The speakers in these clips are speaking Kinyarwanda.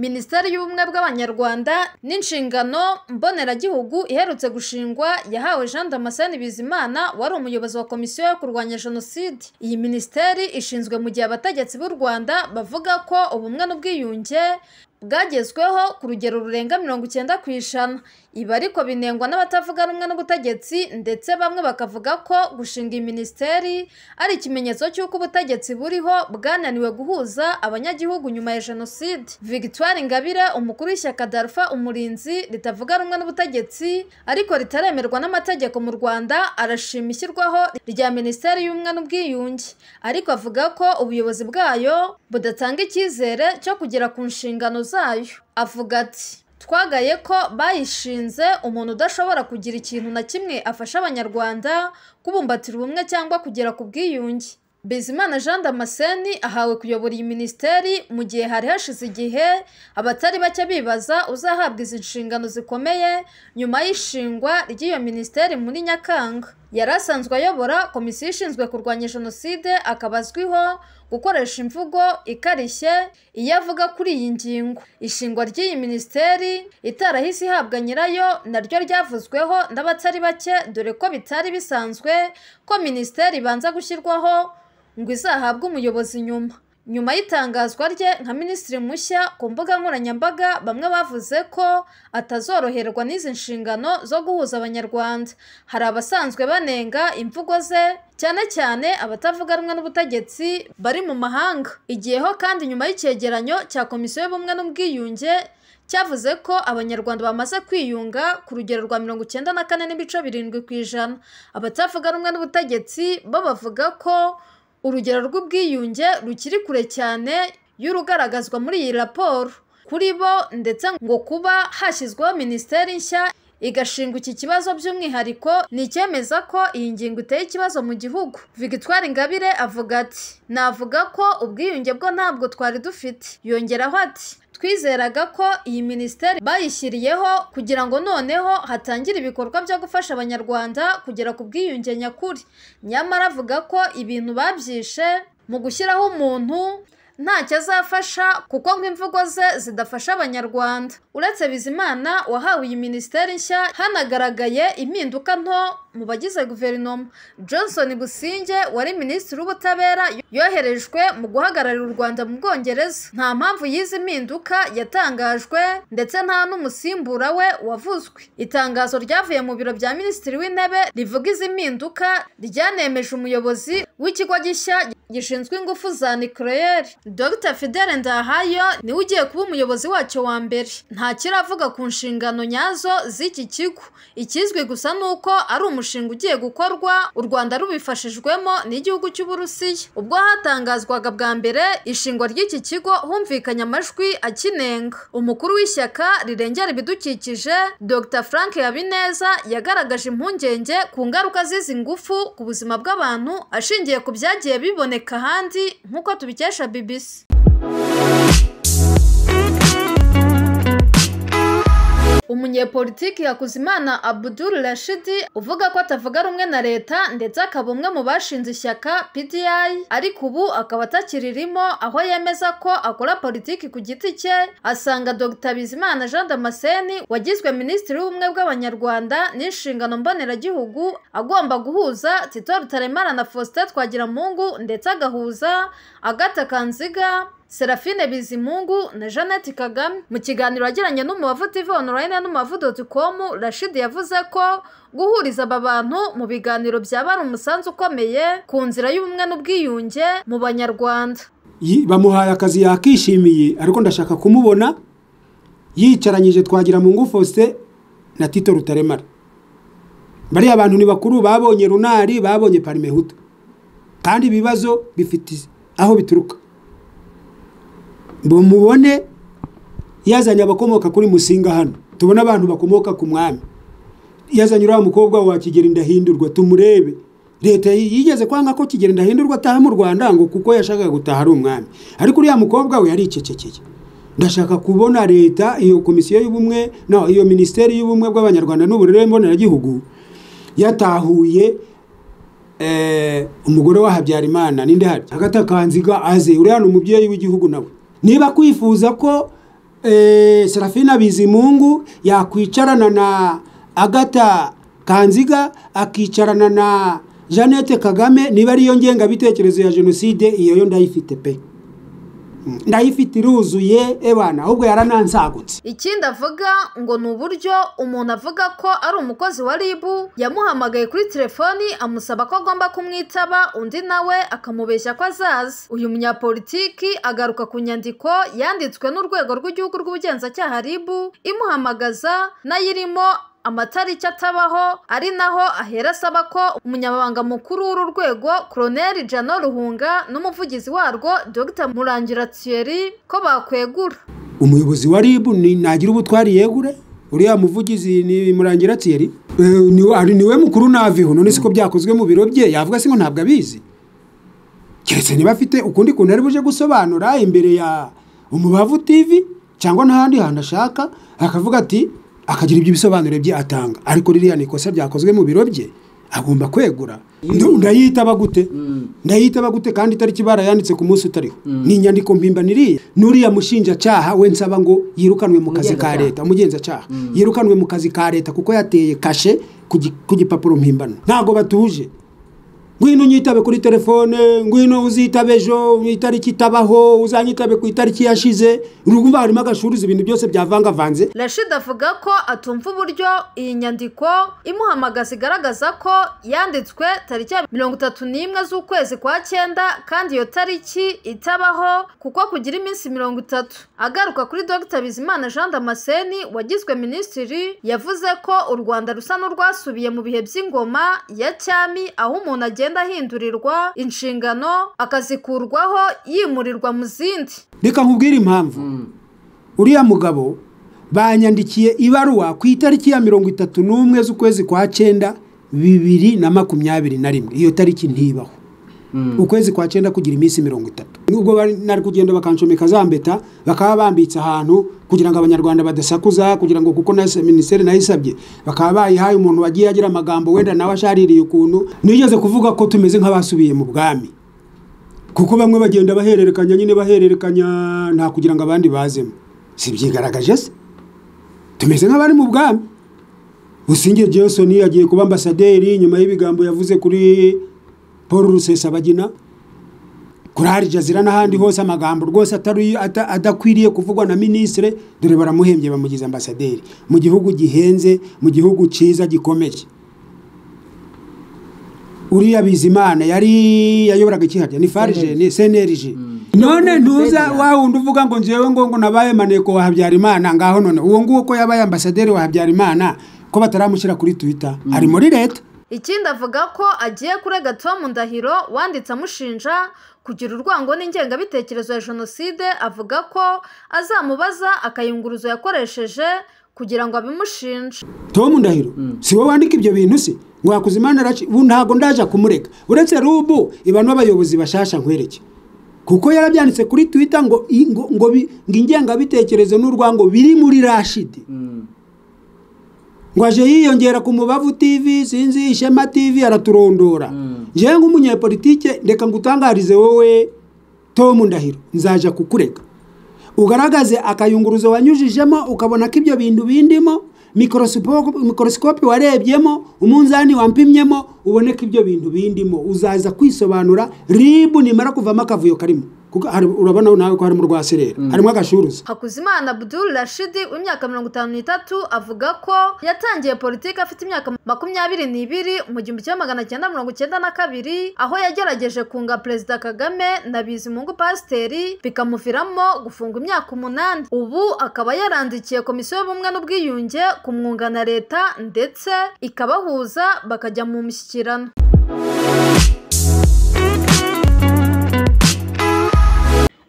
minisiteri y'ubumwe bw'abanyarwanda n'inshingano mboneragihugu iherutse gushingwa yahawe jean damascene bizimana wari umuyobozi wa komisiyo yo kurwanya jenoside iyi minisiteri ishinzwe mu gihe abategetsi b'u rwanda bavuga ko ubumwe n'ubwiyunge bwagezweho ku rugero rurenga mirongo icyenda ku ijana ibi ariko binengwa n'abatavuga rumwe n'ubutegetsi ndetse bamwe bakavuga ko gushinga iyi minisiteri ari ikimenyetso cy'uko ubutegetsi buriho bwananiwe guhuza abanyagihugu nyuma ya jenoside victoire ingabire umukuru w'ishyaka darfa umurinzi ritavuga rumwe n'ubutegetsi ariko ritaremerwa n'amategeko mu rwanda arashima ishyirwaho rya minisiteri y’Umwe n'ubwiyunge ariko avuga ko ubuyobozi bwayo budatanga icyizere cyo kugera ku nshingano zayo avuga ati twagaye ko bayishinze umuntu udashobora kugira ikintu na kimwe afasha abanyarwanda kubumbatira ubumwe cyangwa kugera ku bwiyunge bizimana jean damascene ahawe kuyobora iyi minisiteri mu gihe hari hashize igihe abatari bake bibaza uzahabwa izi nshingano zikomeye nyuma y'ishingwa ry'iyo minisiteri muri nyakanga yari asanzwe ayobora komisiyo ishinzwe kurwanya jenoside akaba azwiho gukoresha imvugo ikarishye iyo avuga kuri iyi ngingo ishingwa ry'iyi minisiteri itarahise ihabwa nyirayo naryo ryavuzweho n'abatari bake dore ko bitari bisanzwe ko minisiteri ibanza gushyirwaho ngo izahabwe umuyobozi nyuma nyuma y'itangazwa rye nka minisitiri mushya ku mbuga nkoranyambaga bamwe bavuze ko atazoroherwa n'izi nshingano zo guhuza abanyarwanda hari abasanzwe banenga imvugo ze cyane cyane abatavuga rumwe n'ubutegetsi bari mu mahanga igiyeho kandi nyuma y'icyegeranyo cya komisiyo y'ubumwe n'ubwiyunge cyavuze ko abanyarwanda bamaze kwiyunga ku rugero rwa mirongo icyenda na kane n'ibice birindwi ku ijana abatavuga rumwe n'ubutegetsi bo bavuga ko urugero rw'ubwiyunge rukiri kure cyane y'urugaragazwa muri iyi raporo kuri bo ndetse ngo kuba hashyizweho minisiteri nshya igashinga iki kibazo by'umwihariko ni icyemeza ko iyi ngingo iteye ikibazo mu gihugu victoire ingabire avuga ati navuga ko ubwiyunge bwo ntabwo twari dufite yongeraho ati twizeraga ko iyi minisiteri bayishyiriyeho kugira ngo noneho hatangire ibikorwa byo gufasha abanyarwanda kugera ku bwiyunge nyakuri nyamara avuga ko ibintu babyishe mu gushyiraho umuntu ntacyo azafasha kuko ngo imvugo ze zidafasha abanyarwanda uretse bizimana wahawe iyi minisiteri nshya hanagaragaye impinduka nto mu bagize guverinoma johnson businge wari minisitiri w'ubutabera yoherejwe mu guhagararira u rwanda mu bwongereza nta mpamvu y'izi mpinduka yatangajwe ndetse nta n'umusimbura we wavuzwe itangazo ryavuye mu biro bya minisitiri w'intebe rivuga izi mpinduka ryanemeje umuyobozi w'ikigo gishya gishinzwe ingufu za nikoreyeri dr fidele ndahayo niwe ugiye kuba umuyobozi wacyo wa mbere nta kiravuga ku nshingano nyazo z'iki kigo ikizwi gusa ni uko ari umushinga ugiye gukorwa u rwanda rubifashijwemo n'igihugu cy'uburusiya ubwo hatangazwaga bwa mbere ishingwa ry'iki kigo humvikanye amajwi akinenga umukuru w'ishyaka rirengera ibidukikije dr frank habineza yagaragaje impungenge ku ngaruka z'izi ngufu ku buzima bw'abantu ashingiye dushingiye ku byagiye biboneka ahandi nk'uko tubikesha bibisi umunyepolitiki Hakuzimana Abudul Rashidi uvuga ko atavuga rumwe na leta ndetse akaba umwe mu bashinze ishyaka PDI ariko ubu akaba atakiririmo aho yemeza ko akora politiki ku giti cye asanga Dr Bizimana Jean Damascene wagizwe minisitiri w'ubumwe bw'abanyarwanda n'inshingano mboneragihugu agomba guhuza Tito Rutaremara na Faustin Twagiramungu ndetse agahuza Agatha Kanziga serafine bizimungu na jeannette kagame mu kiganiro yagiranye n'umubavu tv online n'umubavu doti komu rashidi yavuze ko guhuriza aba bantu mu biganiro byabara umusanzu ukomeye ku nzira y'ubumwe n'ubwiyunge mu banyarwanda bamuhaye akazi yakishimiye ariko ndashaka kumubona yicaranyije twagira mu ngufu se na tito rutaremara bariya abantu ni bakuru babonye runari babonye parimehuta kandi ibibazo bifite aho bituruka mubone yazanye abakomoka kuri musinga hano tubona abantu bakomoka ku mwami yazanye uriya mukobwa wa kigeri ndahindurwa tumurebe leta yigeze kwanga ko kigeri ndahindurwa ataha mu rwanda ngo kuko yashakaga gutaha ari umwami ariko uriya mukobwa we yaricecekeye ndashaka kubona leta iyo komisiyo y'ubumwe no iyo minisiteri y'ubumwe bw'abanyarwanda n'uburere mboneragihugu yatahuye eh, umugore wa habyarimana ninde hari hagati akanziga aze uriya ni umubyeyi w'igihugu nawe niba kwifuza ko eh, serafina bizimungu yakwicarana na agata kanziga akicarana na jeannette kagame niba ariyo ngengabitekerezo ya jenoside iyo yo ndayifite pe ndayifite iruzuye ebana ahubwo yaranansagutse ikindi avuga ngo ni uburyo umuntu avuga ko ari umukozi wa ribu yamuhamagaye kuri telefoni amusaba ko agomba kumwitaba undi nawe akamubeshya ko azaza uyu munyapolitiki agaruka ku nyandiko yanditswe n'urwego rw'igihugu rw'ubugenzacyaha ribu imuhamagaza nayo irimo amatariki atabaho ari naho ahera asaba ko umunyamabanga mukuru w'uru rwego koroneri jano ruhunga n'umuvugizi warwo dr murangira thierry ko bakwegura umuyobozi wa rib nagira ubutwari yegure uriya muvugizi ni murangira thierry eh, niwe mukuru naviho none siko byakozwe mu biro bye yavuga se ngo ntabwo abizi keretse niba afite ukundi kuntu ari buje gusobanura imbere ya umubavu tv cyangwa n'ahandi hantu ashaka akavuga ati akagira ibyo bisobanuro bye atanga ariko ririya ni ikosa ryakozwe mu biro bye agomba kwegura mm. ndayitaba gute mm. ndayitaba gute kandi itariki barayanditse ku munsi utariho mm. ni inyandiko mbimbaniriye n'uriya mushinjacyaha we nsaba ngo yirukanwe mu kazi ka leta umugenzacyaha yirukanwe mu kazi ka leta kuko yateye kashe ku gipapuro mpimbano ntago batuje ngwino unyitabe kuri telefone ngwino uzitabe ejo itariki itabaho uzanyitabe ku itariki yashize urumva harimo agashuri ibintu byose byavangavanze rashid avuga ko atumva uburyo iyi nyandiko imuhamagaza igaragaza ko yanditswe tariki ya mirongo itatu n'imwe z'ukwezi kwa cyenda kandi iyo tariki itabaho kuko kugira iminsi mirongo itatu agaruka kuri dr bizimana jean damascene wagizwe minisitiri yavuze ko u rwanda rusa n'urwasubiye mu bihe by'ingoma ya cyami aho umuntu agenda agenda ahindurirwa inshingano akazikurwaho yimurirwa mu zindi reka nkubwire impamvu hmm. uriya mugabo banyandikiye ibaruwa ku itariki ya mirongo itatu n'umwe z'ukwezi kwa cyenda bibiri na makumyabiri na rimwe iyo tariki ntibaho Mm. ukwezi kwa cyenda kugira iminsi mirongo itatu nubwo bari nari kugenda bakancomeka za mbeta bakaba bambitse ahantu kugira ngo abanyarwanda badasakuza kugira ngo kuko na minisiteri nayisabye bakaba bayihaye umuntu wagiye agira amagambo wenda nawe ashaririye ukuntu nigeze kuvuga ko tumeze nk'abasubiye mu bwami kuko bamwe bagenda bahererekanya nyine bahererekanya nta kugira ngo abandi bazemo si byigaragaje se tumeze nk'abari mu bwami businge Jason agiye kuba ambasaderi nyuma y'ibigambo yavuze kuri paul rusesabagina korari jazira n'ahandi hose amagambo rwose adakwiriye kuvugwa na minisitiri dore baramuhembye bamugize ambasaderi mu gihugu gihenze mu gihugu cyiza gikomeye uriya bizimana yari yayoboraga ikihajya ni farije ni senerije mm. none ntuza wa wundi uvuga ngo ngewe ngo ngo nabaye maneko wa habyarimana ngaho none uwo nguwo ko yabaye ambasaderi wa habyarimana ko bataramushyira kuri twita mm. ari muri leta ikindi avuga ko agiye kurega Tom Ndahiro wanditse amushinja kugira urwango n'ingengabitekerezo ya jenoside avuga ko azamubaza akayunguruzo yakoresheje kugira ngo abimushinje Tom Ndahiro hmm. si wowe wandika ibyo bintu se wakoze imana ubu ntabwo ndaje kumureka uretse rubu ibanu b'abayobozi bashasha nkwereke kuko yarabyanditse kuri twita ngo ingengabitekerezo n'urwango biri muri rashidi hmm. ngo aje yiyongera ku mubavu tv sinzi ishema tv araturondora mm. njyewe nk'umunyepolitike reka ngutangarize wowe tomu ndahiro nzajya kukureka ugaragaze akayunguruzo wanyujijemo ukabona ko ibyo bintu bindimo mikorosikopi warebyemo umunzani wampimyemo uboneka ibyo bintu bindimo uzaza kwisobanura ribu nimara kuvamo akavuyo karimo urabona nawe ko harimo urwaserera mm. harimo agashuruza hakuzimana abdul rashidi w'imyaka mirongo itanu n'itatu avuga ko yatangiye politiki afite imyaka makumyabiri n'ibiri mu gihumbi kimwe magana cyenda mirongo icyenda na kabiri aho yagerageje kunga perezida kagame na bizimungu pasiteri bikamuviramo gufunga imyaka umunani ubu akaba yarandikiye komisiyo y'ubumwe n'ubwiyunge kumwunga na leta ndetse ikabahuza bakajya mu mishyikirano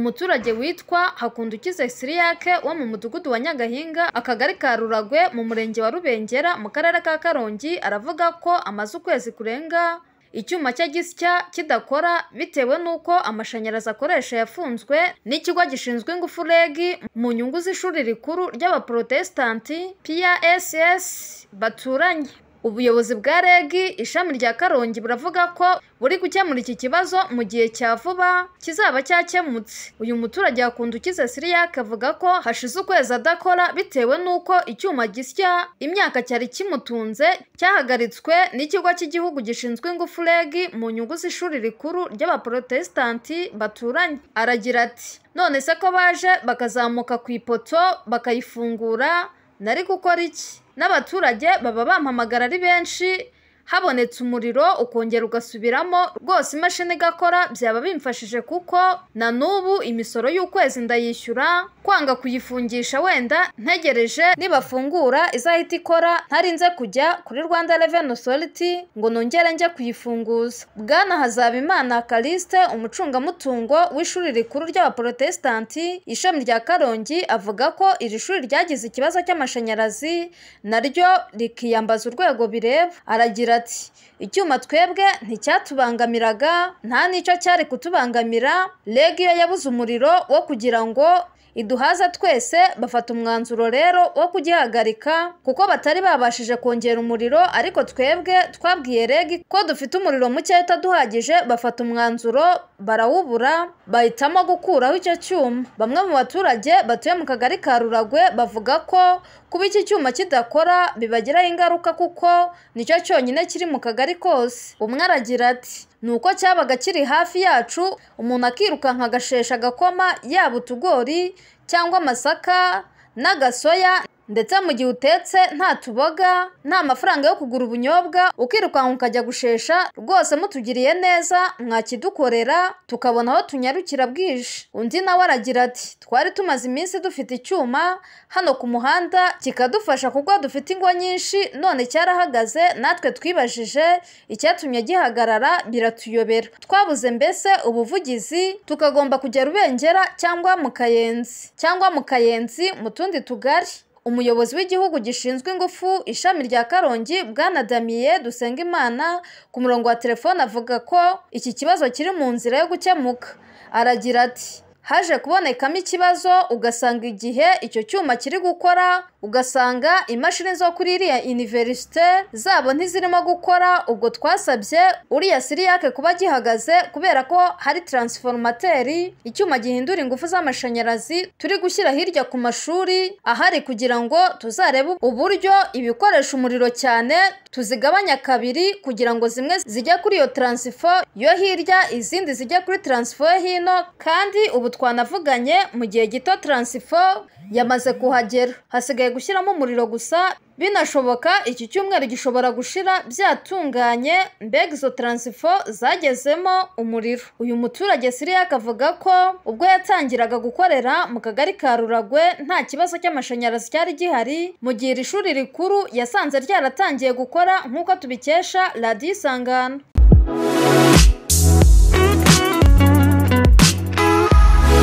umuturage witwa hakundukize siriyake wo mu mudugudu wa nyagahinga akagari ka ruragwe mu murenge wa rubengera mu karere ka karongi aravuga ko amaze ukwezi kurenga icyuma cye gisya kidakora bitewe n'uko amashanyarazi akoresha yafunzwe n'ikigo gishinzwe ingufu reg mu nyungu z'ishuri rikuru ry'abaporotesitanti pss baturanye ubuyobozi bwa reg ishami rya karongi buravuga ko buri gukemura iki kibazo mu gihe cya vuba kizaba cyakemutse uyu muturage wakunda ukize siriyake avuga ko hashize ukwezi adakora bitewe n'uko icyuma gisya imyaka cyari kimutunze cyahagaritswe n'ikigo cy'igihugu gishinzwe ingufu reg mu nyungu z'ishuri rikuru ry'abaporotesitanti baturanye aragira ati none se ko baje bakazamuka ku ipoto bakayifungura nari gukora iki n'abaturage baba bampamagara ari benshi habonetse umuriro ukongera ugasubiramo rwose imashini igakora byaba bimfashije kuko na n'ubu imisoro y'ukwezi ndayishyura kwanga kuyifungisha wenda ntegereje nibafungura izahita ikora ntarinze kujya kuri rwanda reveni osoriti ngo nongere njye kuyifunguza bwana hazabimana kaliste umucungamutungo w'ishuri rikuru ry'abaporotesitanti ishami rya karongi avuga ko iri shuri ryagize ikibazo cy'amashanyarazi naryo rikiyambaza urwego bireba aragira agira ati icyuma twebwe nticyatubangamiraga nta n'icyo cyari kutubangamira reg yabuze umuriro wo kugira ngo iduhaza twese bafata umwanzuro rero wo kugihagarika kuko batari babashije kongera umuriro ariko twebwe twabwiye reg ko dufite umuriro mukeya utaduhagije bafata umwanzuro barawubura bahitamo gukuraho icyo cyuma bamwe mu baturage batuye mu kagari ka ruragwe bavuga ko kuba iki cyuma kidakora bibagiraho ingaruka kuko nicyo cyonyine kiri mu kagari kose umwe aragira ati ni uko cyabaga kiri hafi yacu umuntu akirukanka agashesha agakoma yaba utugori cyangwa amasaka n'agasoya ndetse mu gihe utetse nta tuboga nta mafaranga yo kugura ubunyobwa ukirukanka ukajya gushesha rwose mutugiriye neza mwakidukorera tukabona aho tunyarukira bwije undi nawe aragira ati twari tumaze iminsi dufite icyuma hano ku muhanda kikadufasha kuko dufite ingo nyinshi none cyarahagaze natwe twibajije icyatumye gihagarara biratuyobera twabuze mbese ubuvugizi tukagomba kujya rubengera cyangwa mu kayenzi cyangwa mu kayenzi mu tundi tugari umuyobozi w'igihugu gishinzwe ingufu ishami rya karongi bwana damiye dusengimana ku murongo wa telefone avuga ko iki kibazo kiri mu nzira yo gukemuka aragira ati haje kubonekamo ikibazo ugasanga igihe icyo cyuma kiri gukora ugasanga imashini zo kuri iriya iniverisite zabo ntizirimo gukora ubwo twasabye uriya siriyake kuba gihagaze kubera ko hari taransiforumateri icyuma gihindura ingufu z'amashanyarazi turi gushyira hirya ku mashuri ahari kugira ngo tuzarebe uburyo ibikoresha umuriro cyane tuzigabanya kabiri kugira ngo zimwe zijye kuri iyo taransifo yo hirya izindi zijye kuri taransifo yo hino kandi ubu twanavuganye mu gihe gito taransifo yamaze kuhagera hasigaye gushyiramo umuriro gusa binashoboka iki cyumweru gishobora gushira byatunganye mbega izo taransifo zagezemo umuriro uyu muturage siriya akavuga ko ubwo yatangiraga gukorera mu kagari ka ruragwe nta kibazo cy'amashanyarazi cyari gihari mu gihe iri shuri rikuru yasanze ryaratangiye gukora nk'uko tubikesha radiyo isangano